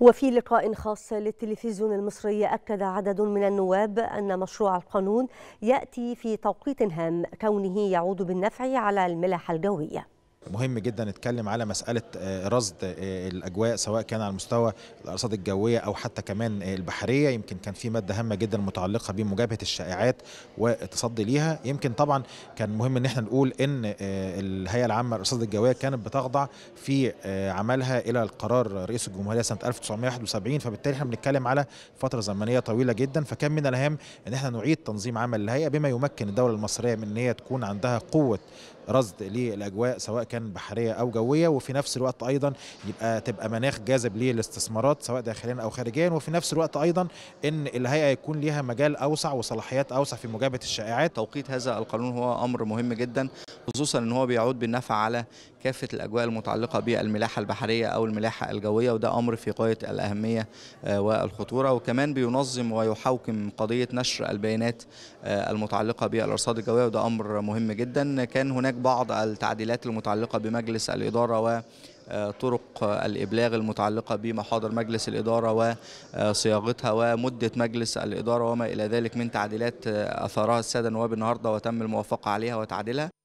وفي لقاء خاص للتلفزيون المصري أكد عدد من النواب أن مشروع القانون يأتي في توقيت هام كونه يعود بالنفع على الملاحة الجوية مهم جدا نتكلم على مساله آه، رصد آه، الاجواء سواء كان على مستوى الارصاد الجويه او حتى كمان آه، البحريه يمكن كان في ماده هامه جدا متعلقه بمجابهه الشائعات والتصدي ليها يمكن طبعا كان مهم ان احنا نقول ان الهيئه العامه للارصاد الجويه كانت بتخضع في عملها الى القرار رئيس الجمهوريه سنه 1971 فبالتالي احنا بنتكلم على فتره زمنيه طويله جدا فكان من الاهم ان احنا نعيد تنظيم عمل الهيئه بما يمكن الدوله المصريه من ان هي تكون عندها قوه رصد للاجواء سواء كان كان بحريه او جويه وفي نفس الوقت ايضا يبقى تبقى مناخ جاذب للاستثمارات سواء داخليا او خارجيا وفي نفس الوقت ايضا ان الهيئه يكون ليها مجال اوسع وصلاحيات اوسع في مجابهه الشائعات توقيت هذا القانون هو امر مهم جدا خصوصا ان هو بيعود بالنفع على كافة الأجواء المتعلقة بالملاحة البحرية أو الملاحة الجوية وده أمر في غاية الأهمية آه، والخطورة وكمان بينظم ويحوكم قضية نشر البيانات آه، المتعلقة بالأرصاد الجوية وده أمر مهم جدا كان هناك بعض التعديلات المتعلقة بمجلس الإدارة و آه، طرق الإبلاغ المتعلقة بمحاضر مجلس الإدارة وصياغتها ومدة مجلس الإدارة وما إلى ذلك من تعديلات أثارها السادة النواب النهاردة وتم الموافقة عليها وتعديلها